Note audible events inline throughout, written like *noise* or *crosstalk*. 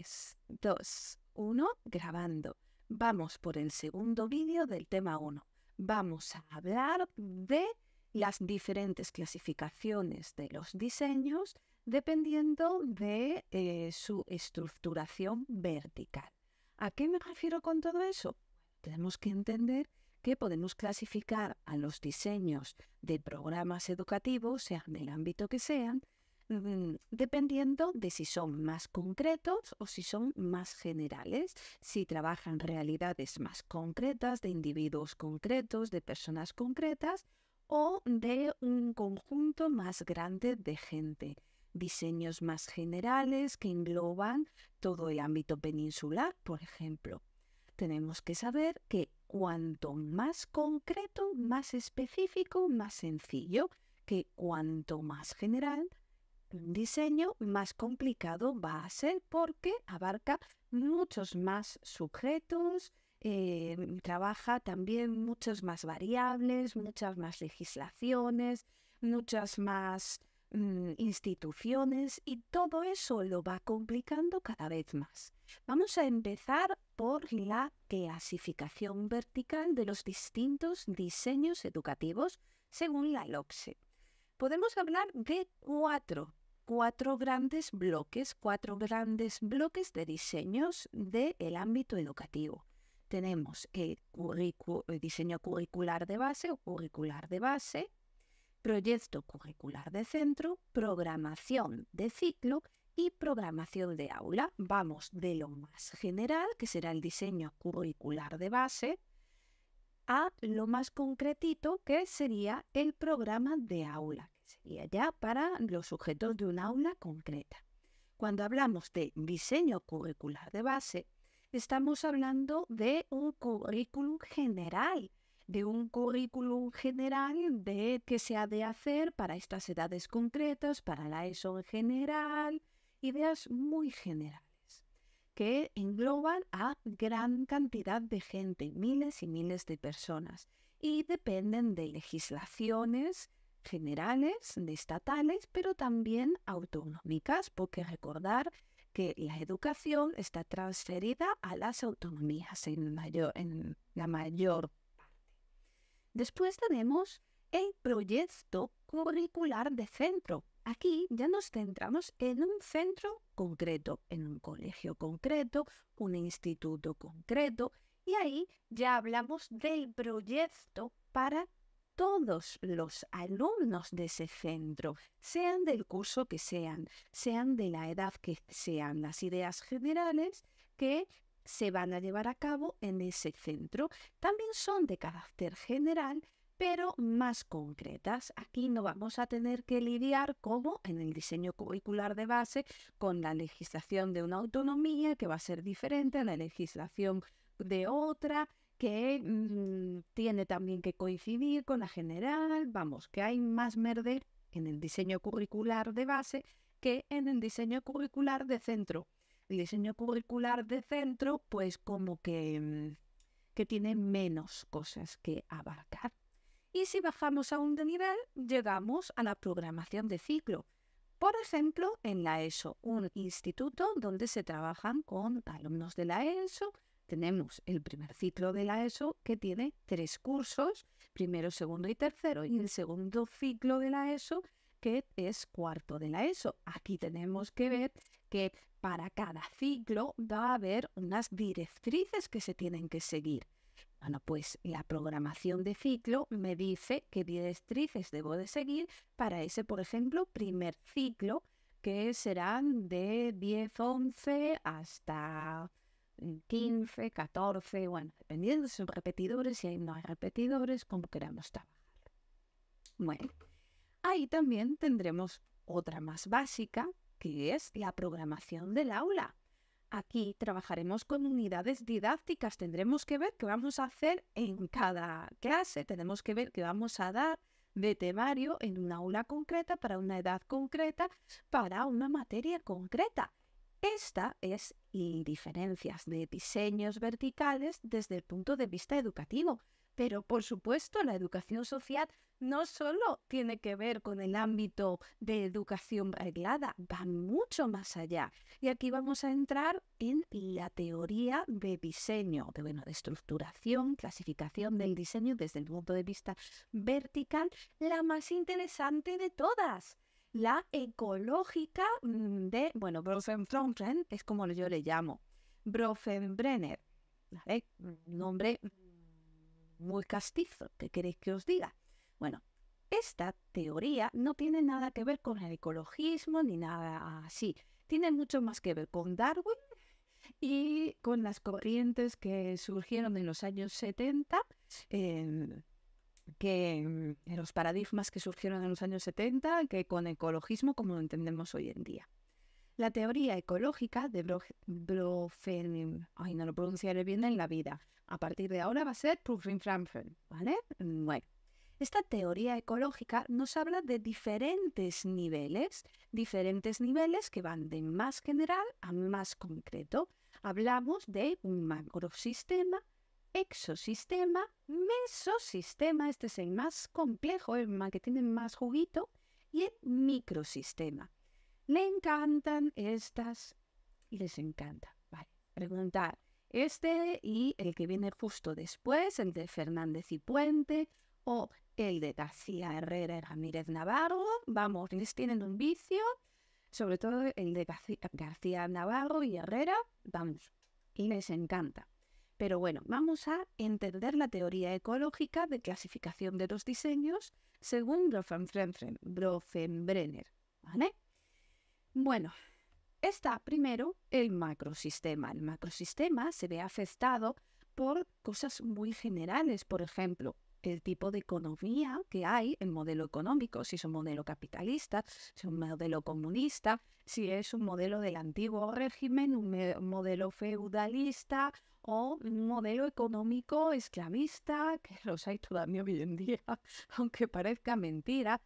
3, 2, 1, grabando. Vamos por el segundo vídeo del tema 1. Vamos a hablar de las diferentes clasificaciones de los diseños dependiendo de eh, su estructuración vertical. ¿A qué me refiero con todo eso? Tenemos que entender que podemos clasificar a los diseños de programas educativos, sean del ámbito que sean, Mm, dependiendo de si son más concretos o si son más generales, si trabajan realidades más concretas, de individuos concretos, de personas concretas o de un conjunto más grande de gente. Diseños más generales que engloban todo el ámbito peninsular, por ejemplo. Tenemos que saber que cuanto más concreto, más específico, más sencillo, que cuanto más general, un diseño más complicado va a ser porque abarca muchos más sujetos, em, trabaja también muchas más variables, muchas más legislaciones, muchas más mm, instituciones y todo eso lo va complicando cada vez más. Vamos a empezar por la clasificación vertical de los distintos diseños educativos según la LOCSE. Podemos hablar de cuatro cuatro grandes bloques, cuatro grandes bloques de diseños del ámbito educativo. Tenemos el, el diseño curricular de base o curricular de base, proyecto curricular de centro, programación de ciclo y programación de aula. Vamos de lo más general, que será el diseño curricular de base, a lo más concretito, que sería el programa de aula, y allá para los sujetos de una aula concreta. Cuando hablamos de diseño curricular de base, estamos hablando de un currículum general, de un currículum general de qué se ha de hacer para estas edades concretas, para la ESO en general, ideas muy generales que engloban a gran cantidad de gente, miles y miles de personas, y dependen de legislaciones generales, estatales, pero también autonómicas, porque recordar que la educación está transferida a las autonomías en, en la mayor parte. Después tenemos el proyecto curricular de centro. Aquí ya nos centramos en un centro concreto, en un colegio concreto, un instituto concreto, y ahí ya hablamos del proyecto para todos los alumnos de ese centro, sean del curso que sean, sean de la edad que sean, las ideas generales que se van a llevar a cabo en ese centro también son de carácter general, pero más concretas. Aquí no vamos a tener que lidiar, como en el diseño curricular de base, con la legislación de una autonomía que va a ser diferente a la legislación de otra, que mm, tiene también que coincidir con la general, vamos, que hay más merder en el diseño curricular de base que en el diseño curricular de centro. El diseño curricular de centro, pues como que, mm, que tiene menos cosas que abarcar. Y si bajamos a un nivel, llegamos a la programación de ciclo. Por ejemplo, en la ESO, un instituto donde se trabajan con alumnos de la ESO, tenemos el primer ciclo de la ESO que tiene tres cursos, primero, segundo y tercero, y el segundo ciclo de la ESO que es cuarto de la ESO. Aquí tenemos que ver que para cada ciclo va a haber unas directrices que se tienen que seguir. Bueno, pues la programación de ciclo me dice qué directrices debo de seguir para ese, por ejemplo, primer ciclo, que serán de 10, 11 hasta 15, 14, bueno, dependiendo si son repetidores, si no hay repetidores, como queramos trabajar. Bueno, ahí también tendremos otra más básica, que es la programación del aula. Aquí trabajaremos con unidades didácticas, tendremos que ver qué vamos a hacer en cada clase, tenemos que ver qué vamos a dar de temario en una aula concreta, para una edad concreta, para una materia concreta. Esta es y diferencias de diseños verticales desde el punto de vista educativo. Pero, por supuesto, la educación social no solo tiene que ver con el ámbito de educación reglada, va mucho más allá. Y aquí vamos a entrar en la teoría de diseño, de, bueno, de estructuración, clasificación del diseño desde el punto de vista vertical, la más interesante de todas la ecológica mm, de, bueno, Brofenbrenner, es como yo le llamo, Brofenbrenner, un nombre muy castizo, ¿qué queréis que os diga? Bueno, esta teoría no tiene nada que ver con el ecologismo ni nada así, tiene mucho más que ver con Darwin y con las corrientes que surgieron en los años 70 que mm, los paradigmas que surgieron en los años 70, que con ecologismo como lo entendemos hoy en día. La teoría ecológica de Brofen, ay, no lo pronunciaré bien en la vida. A partir de ahora va a ser Frankfur, ¿vale? Mm, bueno, esta teoría ecológica nos habla de diferentes niveles, diferentes niveles que van de más general a más concreto. Hablamos de un macrosistema exosistema, mesosistema, este es el más complejo, el que tiene más juguito, y el microsistema. Le encantan estas y les encanta. Vale, preguntar. Este y el que viene justo después, el de Fernández y Puente, o el de García Herrera y Ramírez Navarro, vamos, les tienen un vicio, sobre todo el de García Navarro y Herrera, vamos, y les encanta. Pero bueno, vamos a entender la teoría ecológica de clasificación de los diseños según Brofenbrenner. Bueno, está primero el macrosistema. El macrosistema se ve afectado por cosas muy generales, por ejemplo, el tipo de economía que hay, el modelo económico, si es un modelo capitalista, si es un modelo comunista, si es un modelo del antiguo régimen, un modelo feudalista o un modelo económico esclavista, que *laughs* los hay todavía hoy en día, aunque parezca mentira,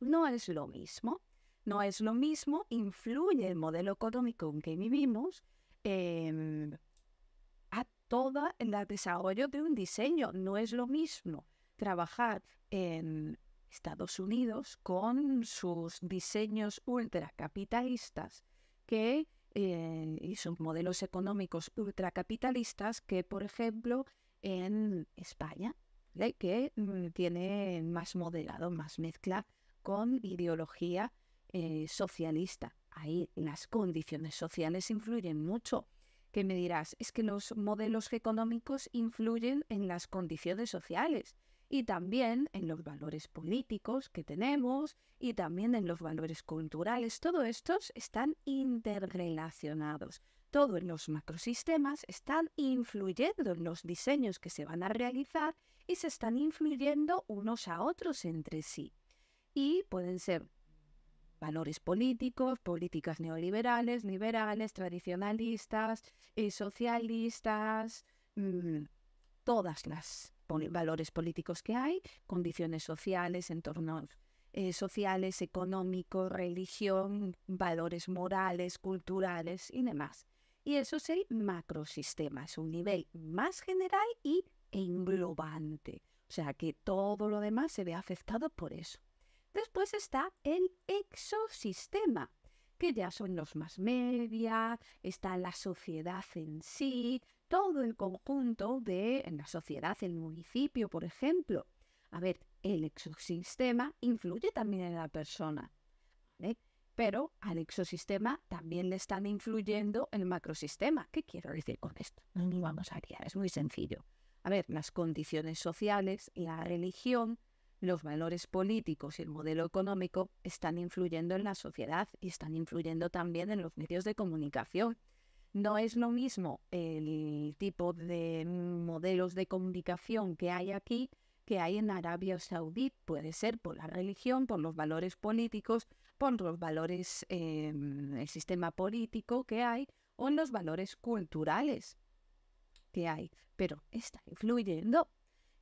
no es lo mismo. No es lo mismo, influye el modelo económico en que vivimos. Em, todo el desarrollo de un diseño. No es lo mismo trabajar en Estados Unidos con sus diseños ultracapitalistas que, eh, y sus modelos económicos ultracapitalistas que, por ejemplo, en España, ¿eh? que mm, tiene más modelado, más mezcla con ideología eh, socialista. Ahí las condiciones sociales influyen mucho que me dirás, es que los modelos económicos influyen en las condiciones sociales y también en los valores políticos que tenemos y también en los valores culturales. Todos estos están interrelacionados. en los macrosistemas están influyendo en los diseños que se van a realizar y se están influyendo unos a otros entre sí. Y pueden ser valores políticos, políticas neoliberales, liberales, tradicionalistas, y eh, socialistas, mm, todas las valores políticos que hay, condiciones sociales, entornos eh, sociales, económicos, religión, valores morales, culturales y demás. Y eso es el macrosistema, es un nivel más general y englobante. O sea que todo lo demás se ve afectado por eso. Después está el exosistema, que ya son los más media, está la sociedad en sí, todo el conjunto de la sociedad, el municipio, por ejemplo. A ver, el exosistema influye también en la persona, pero al exosistema también le están influyendo el macrosistema. ¿Qué quiero decir con esto? No lo vamos a liar, es muy sencillo. A ver, las condiciones sociales, la religión, los valores políticos y el modelo económico están influyendo en la sociedad y están influyendo también en los medios de comunicación. No es lo mismo el tipo de modelos de comunicación que hay aquí que hay en Arabia Saudí. Puede ser por la religión, por los valores políticos, por los valores, em, el sistema político que hay o los valores culturales que hay. Pero está influyendo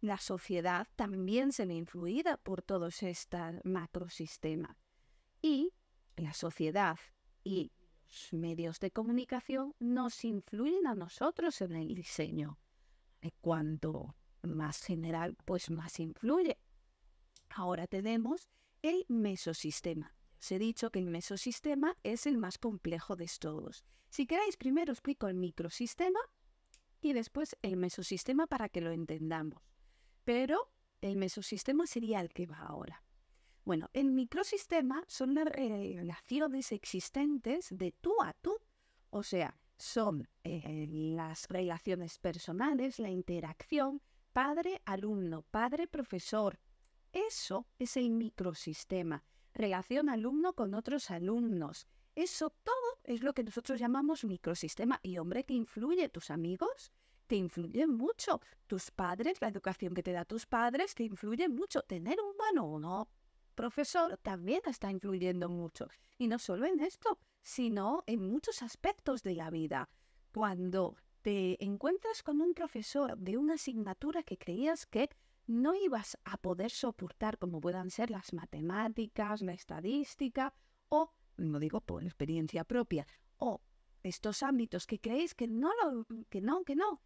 la sociedad también se ve influida por todos estos macrosistemas. Y la sociedad y los medios de comunicación nos influyen a nosotros en el diseño. Eh, cuanto más general, pues más influye. Ahora tenemos el mesosistema. Os he dicho que el mesosistema es el más complejo de todos. Si queréis, primero explico el microsistema y después el mesosistema para que lo entendamos pero el mesosistema sería el que va ahora. Bueno, el microsistema son las relaciones existentes de tú a tú, o sea, son eh, las relaciones personales, la interacción, padre-alumno, padre-profesor. Eso es el microsistema, relación alumno con otros alumnos. Eso todo es lo que nosotros llamamos microsistema. Y hombre, que influye tus amigos, te influye mucho. Tus padres, la educación que te da tus padres, te influye mucho. Tener un mano o no profesor también está influyendo mucho. Y no solo en esto, sino en muchos aspectos de la vida. Cuando te encuentras con un profesor de una asignatura que creías que no ibas a poder soportar, como puedan ser las matemáticas, la estadística, o, no digo por experiencia propia, o estos ámbitos que creéis que no, lo, que no, que no,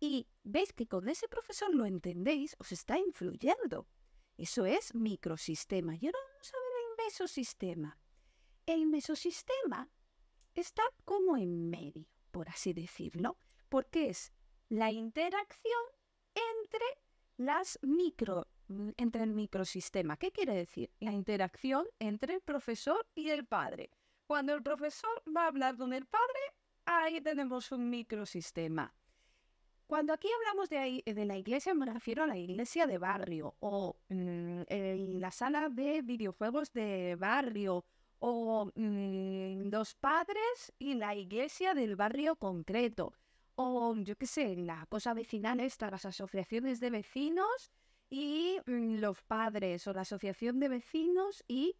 y veis que con ese profesor lo entendéis, os está influyendo. Eso es microsistema. Y ahora vamos a ver el mesosistema. El mesosistema está como en medio, por así decirlo, porque es la interacción entre las micro entre el microsistema. ¿Qué quiere decir? La interacción entre el profesor y el padre. Cuando el profesor va a hablar con el padre, ahí tenemos un microsistema. Cuando aquí hablamos de, la iglesia, me refiero a la iglesia de barrio o mm, la sala de videojuegos de barrio o mm, los padres y la iglesia del barrio concreto o yo qué sé, la cosa vecinal esta, las asociaciones de vecinos y mm, los padres o la asociación de vecinos y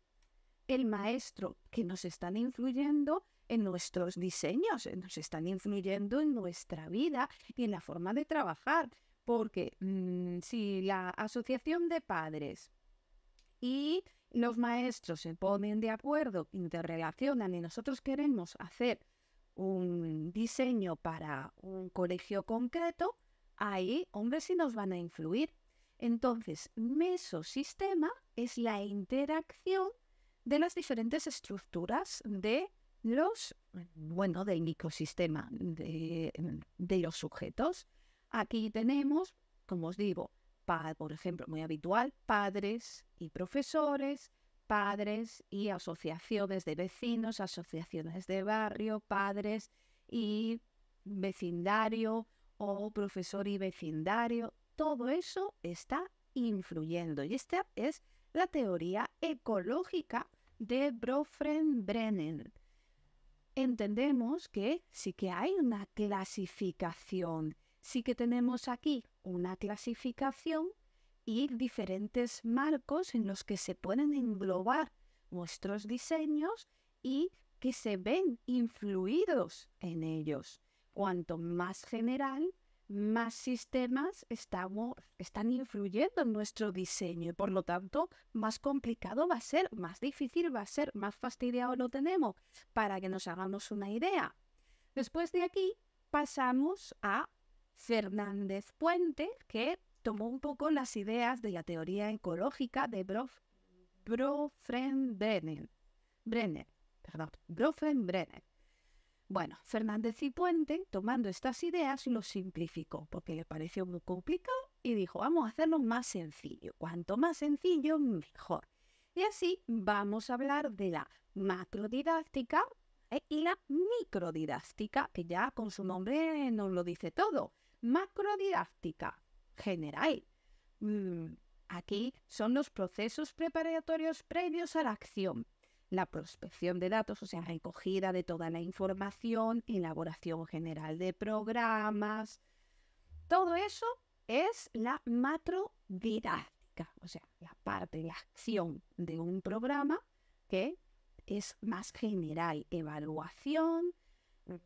el maestro que nos están influyendo en nuestros diseños, nos están influyendo en nuestra vida y en la forma de trabajar. Porque mm, si la asociación de padres y los maestros se ponen de acuerdo, interrelacionan y nosotros queremos hacer un diseño para un colegio concreto, ahí, hombre, sí nos van a influir. Entonces, mesosistema es la interacción de las diferentes estructuras de los, bueno, del ecosistema de, los sujetos. Aquí tenemos, como os digo, por ejemplo, muy habitual, padres y profesores, padres y asociaciones de vecinos, asociaciones de barrio, padres y vecindario o profesor y vecindario. Todo eso está influyendo y esta es la teoría ecológica de Brofren Brenner, entendemos que sí que hay una clasificación, sí que tenemos aquí una clasificación y diferentes marcos en los que se pueden englobar nuestros diseños y que se ven influidos en ellos. Cuanto más general, más sistemas están influyendo en nuestro diseño y por lo tanto más complicado va a ser, más difícil va a ser, más fastidiado lo tenemos para que nos hagamos una idea. Después de aquí pasamos a Fernández Puente que tomó un poco las ideas de la teoría ecológica de Brof, Brenner, perdón, Brenner bueno, Fernández y Puente, tomando estas ideas, lo simplificó porque le pareció muy complicado y dijo, vamos a hacerlo más sencillo. Cuanto más sencillo, mejor. Y así vamos a hablar de la macrodidáctica ¿eh? y la microdidáctica, que ya con su nombre nos lo dice todo. Macrodidáctica general. Mm, aquí son los procesos preparatorios previos a la acción la prospección de datos, o sea, recogida de toda la información, elaboración general de programas. Todo eso es la macrodidáctica, o sea, la parte, la acción de un programa que es más general, evaluación,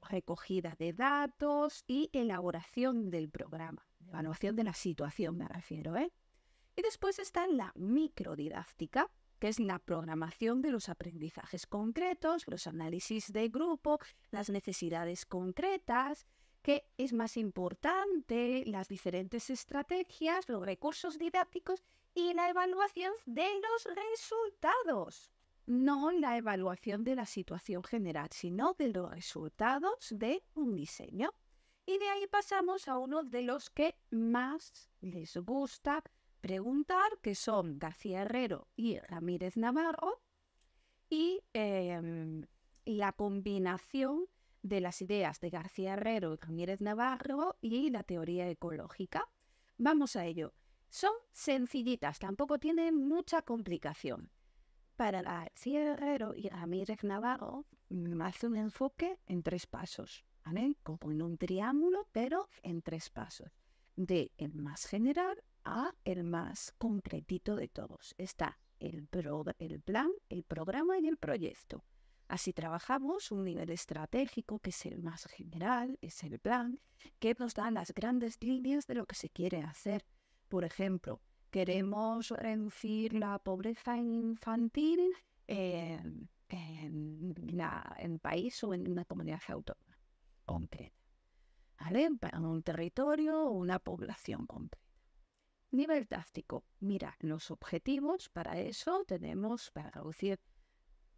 recogida de datos y elaboración del programa, evaluación de la situación me refiero. ¿eh? Y después está la microdidáctica, que es la programación de los aprendizajes concretos, los análisis de grupo, las necesidades concretas, qué es más importante, las diferentes estrategias, los recursos didácticos y la evaluación de los resultados. No la evaluación de la situación general, sino de los resultados de un diseño. Y de ahí pasamos a uno de los que más les gusta preguntar, que son García Herrero y Ramírez Navarro, y em, la combinación de las ideas de García Herrero y Ramírez Navarro y la teoría ecológica. Vamos a ello. Son sencillitas, tampoco tienen mucha complicación. Para García Herrero y Ramírez Navarro mm, hace un enfoque en tres pasos, ¿vale? Como en un triángulo, pero en tres pasos. De el más general, a el más concretito de todos. Está el, plan, el programa y el proyecto. Así trabajamos un nivel estratégico que es el más general, es el plan, que nos da las grandes líneas de lo que se quiere hacer. Por ejemplo, queremos reducir la pobreza infantil en, en, país o en una comunidad autónoma concreta, ¿vale? Para un territorio o una población concreta. Nivel táctico, mira, los objetivos para eso tenemos para reducir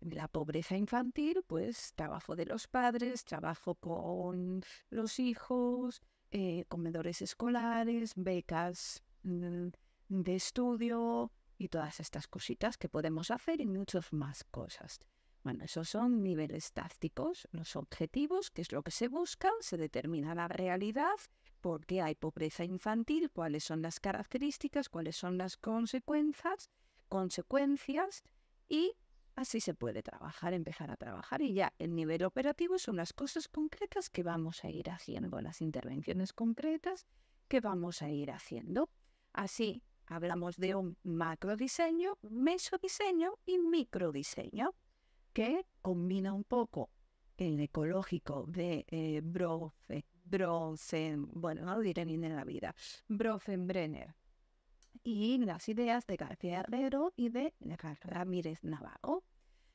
la pobreza infantil, pues trabajo de los padres, trabajo con los hijos, eh, comedores escolares, becas mm, de estudio y todas estas cositas que podemos hacer y muchas más cosas. Bueno, esos son niveles tácticos, los objetivos, que es lo que se busca, se determina la realidad por qué hay pobreza infantil, cuáles son las características, cuáles son las consecuencias, consecuencias y así se puede trabajar, empezar a trabajar y ya el nivel operativo son las cosas concretas que vamos a ir haciendo, las intervenciones concretas que vamos a ir haciendo. Así hablamos de un macrodiseño, mesodiseño y microdiseño, que combina un poco el ecológico de eh, Brofe Bronsen, bueno, no diré ni en la vida, Brenner y las ideas de García Herrero y de Ramírez Navarro.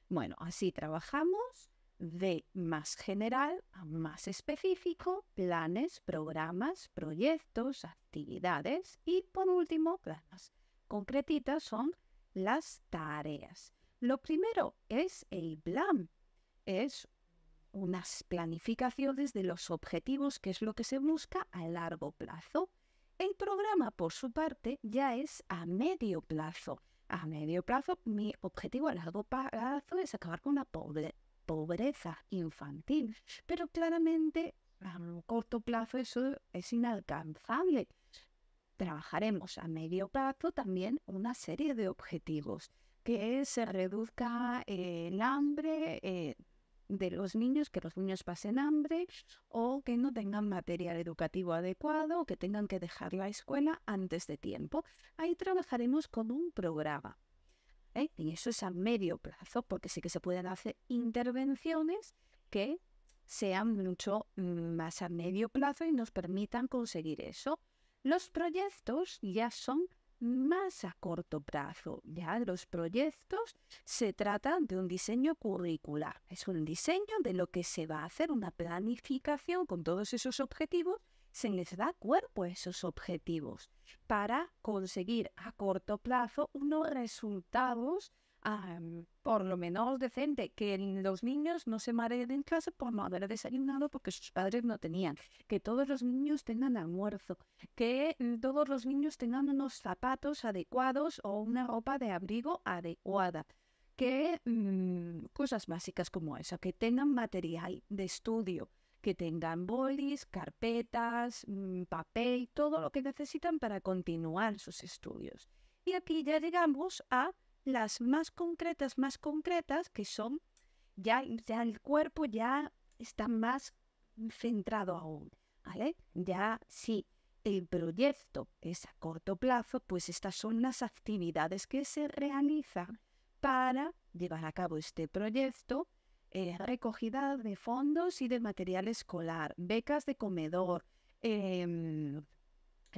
Bueno, así trabajamos de más general a más específico, planes, programas, proyectos, actividades y por último, las más concretitas son las tareas. Lo primero es el plan. Es unas planificaciones de los objetivos, que es lo que se busca a largo plazo. El programa, por su parte, ya es a medio plazo. A medio plazo, mi objetivo a largo plazo es acabar con la pobreza infantil, pero claramente a corto plazo eso es inalcanzable. Trabajaremos a medio plazo también una serie de objetivos, que se reduzca el hambre, eh, de los niños, que los niños pasen hambre o que no tengan material educativo adecuado o que tengan que dejar la escuela antes de tiempo. Ahí trabajaremos con un programa. ¿eh? Y eso es a medio plazo, porque sí que se pueden hacer intervenciones que sean mucho mm, más a medio plazo y nos permitan conseguir eso. Los proyectos ya son más a corto plazo. Ya los proyectos se tratan de un diseño curricular. Es un diseño de lo que se va a hacer, una planificación con todos esos objetivos. Se les da cuerpo a esos objetivos para conseguir a corto plazo unos resultados Ah, em, por lo menos decente, que los niños no se mareen en clase por no haber desayunado porque sus padres no tenían, que todos los niños tengan almuerzo, que mm, todos los niños tengan unos zapatos adecuados o una ropa de abrigo adecuada que mm, cosas básicas como eso, que tengan material de estudio, que tengan bolis, carpetas, mm, papel, todo lo que necesitan para continuar sus estudios. Y aquí ya llegamos a las más concretas, más concretas, que son ya, el cuerpo ya está más centrado aún, ¿vale? Ya si El proyecto es a corto plazo, pues estas son las actividades que se realizan para llevar a cabo este proyecto, eh, recogida de fondos y de material escolar, becas de comedor, em,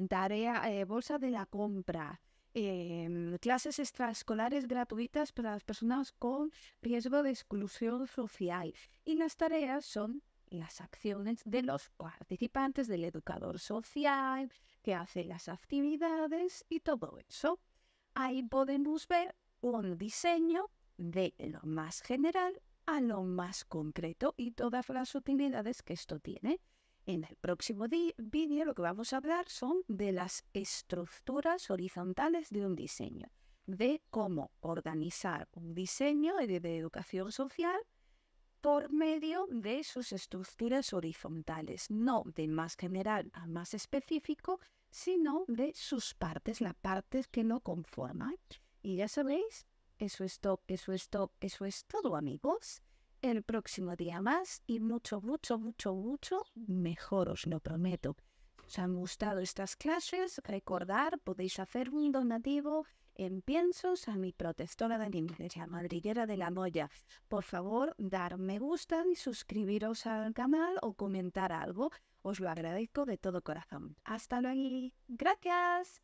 tarea, eh, bolsa de la compra, Em, clases extraescolares gratuitas para las personas con riesgo de exclusión social. Y las tareas son las acciones de los participantes, del educador social, que hace las actividades y todo eso. Ahí podemos ver un diseño de lo más general a lo más concreto y todas las utilidades que esto tiene. En el próximo vídeo lo que vamos a hablar son de las estructuras horizontales de un diseño, de cómo organizar un diseño de, educación social por medio de sus estructuras horizontales, no de más general a más específico, sino de sus partes, las partes que lo conforman. Y ya sabéis, eso es todo, eso es todo, eso es todo amigos el próximo día más y mucho, mucho, mucho, mucho mejor, os lo prometo. Os han gustado estas clases, recordar, podéis hacer un donativo en piensos a mi protestora de la madriguera de la moya. Por favor, dar me gusta y suscribiros al canal o comentar algo. Os lo agradezco de todo corazón. Hasta luego. Gracias.